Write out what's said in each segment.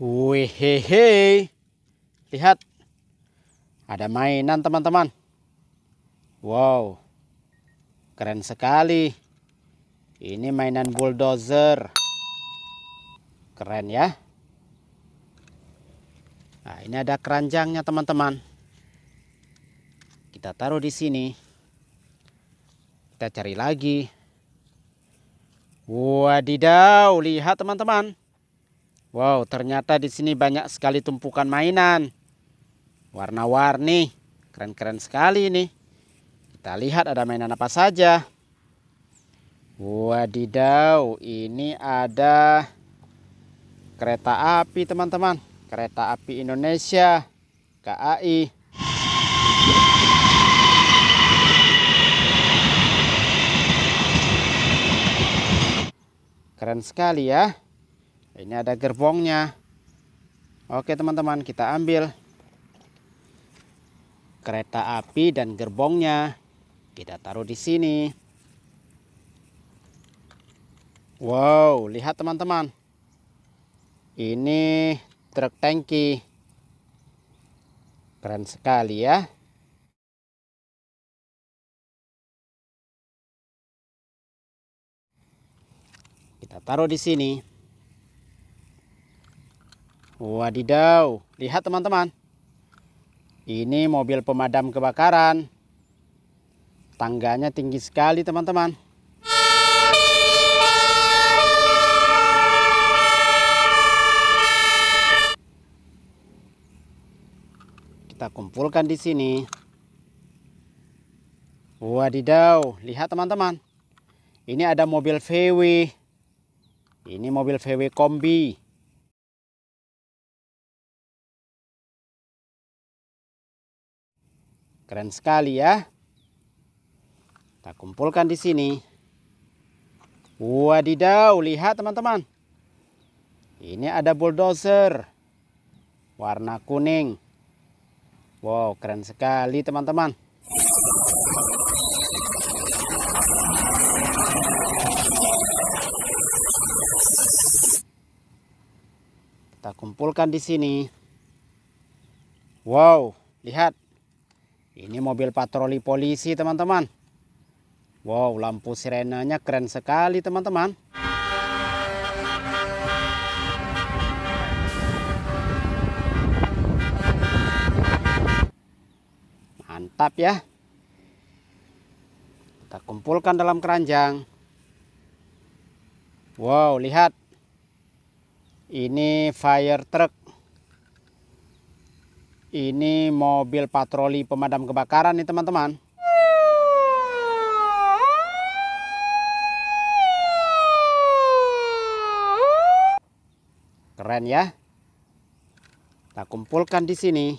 Wehehe. Lihat. Ada mainan teman-teman. Wow. Keren sekali. Ini mainan bulldozer. Keren ya. Nah, ini ada keranjangnya teman-teman. Kita taruh di sini. Kita cari lagi. Wadidaw, lihat teman-teman. Wow, ternyata di sini banyak sekali tumpukan mainan. Warna-warni. Keren-keren sekali ini. Kita lihat ada mainan apa saja. Wadidaw, ini ada kereta api teman-teman. Kereta api Indonesia, KAI. Keren sekali ya. Ini ada gerbongnya. Oke teman-teman kita ambil kereta api dan gerbongnya. Kita taruh di sini. Wow, lihat teman-teman. Ini truk tangki. Keren sekali ya. Kita taruh di sini. Wadidaw, lihat teman-teman. Ini mobil pemadam kebakaran. Tangganya tinggi sekali teman-teman. Kita kumpulkan di sini. Wadidaw, lihat teman-teman. Ini ada mobil VW. Ini mobil VW kombi. Keren sekali ya. Kita kumpulkan di sini. Wadidaw, lihat teman-teman. Ini ada bulldozer. Warna kuning. Wow, keren sekali teman-teman. Kita kumpulkan di sini. Wow, lihat. Ini mobil patroli polisi teman-teman. Wow lampu sirenanya keren sekali teman-teman. Mantap ya. Kita kumpulkan dalam keranjang. Wow lihat. Ini fire truck ini mobil patroli pemadam kebakaran nih teman-teman. Keren ya. Kita kumpulkan di sini.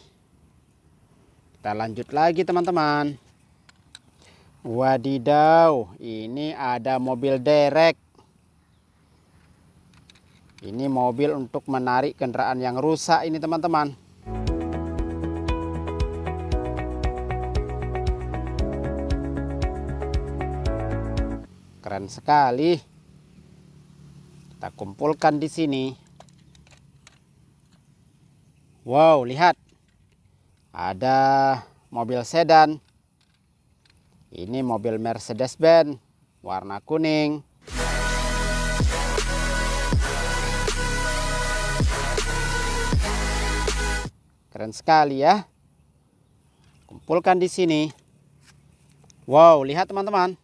Kita lanjut lagi teman-teman. Wadidaw, ini ada mobil derek. Ini mobil untuk menarik kendaraan yang rusak ini teman-teman. keren sekali kita kumpulkan di sini wow lihat ada mobil sedan ini mobil Mercedes Benz warna kuning keren sekali ya kumpulkan di sini wow lihat teman-teman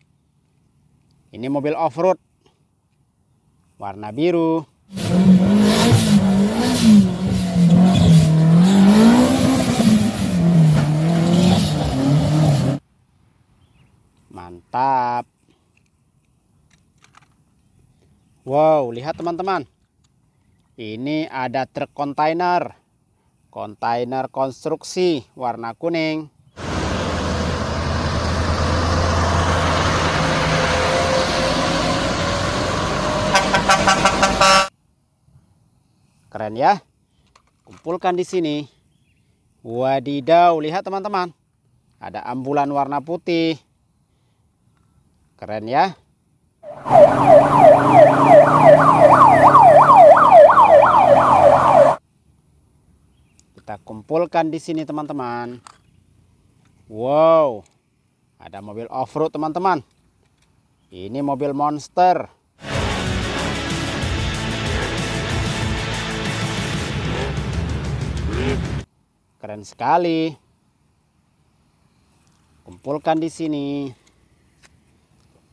ini mobil off-road. Warna biru. Mantap. Wow, lihat teman-teman. Ini ada truk kontainer. Kontainer konstruksi warna kuning. Keren ya. Kumpulkan di sini. Wadidaw, lihat teman-teman. Ada ambulan warna putih. Keren ya. Kita kumpulkan di sini teman-teman. Wow. Ada mobil off-road teman-teman. Ini mobil monster. Keren sekali. Kumpulkan di sini.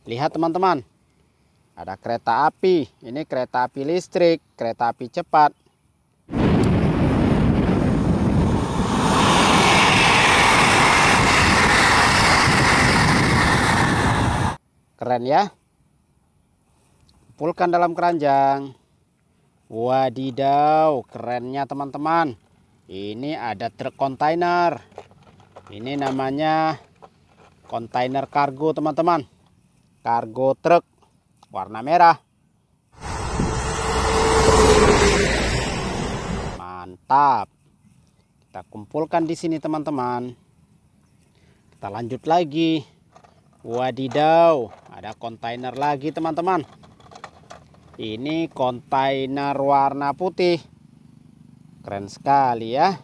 Lihat teman-teman. Ada kereta api. Ini kereta api listrik, kereta api cepat. Keren ya. Kumpulkan dalam keranjang. Wadidaw, kerennya teman-teman ini ada truk kontainer ini namanya kontainer kargo teman-teman kargo truk warna merah mantap kita kumpulkan di sini teman-teman kita lanjut lagi wadidaw ada kontainer lagi teman-teman ini kontainer warna putih keren sekali ya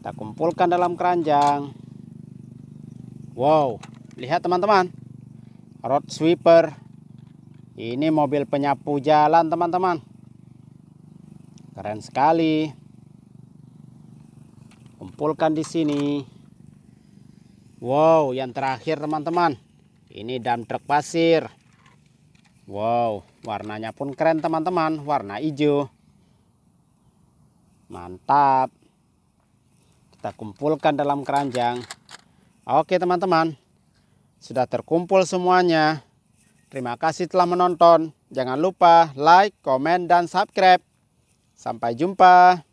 kita kumpulkan dalam keranjang wow lihat teman-teman road sweeper ini mobil penyapu jalan teman-teman keren sekali kumpulkan di sini Wow, yang terakhir teman-teman. Ini dam truk pasir. Wow, warnanya pun keren teman-teman. Warna hijau. Mantap. Kita kumpulkan dalam keranjang. Oke teman-teman. Sudah terkumpul semuanya. Terima kasih telah menonton. Jangan lupa like, komen, dan subscribe. Sampai jumpa.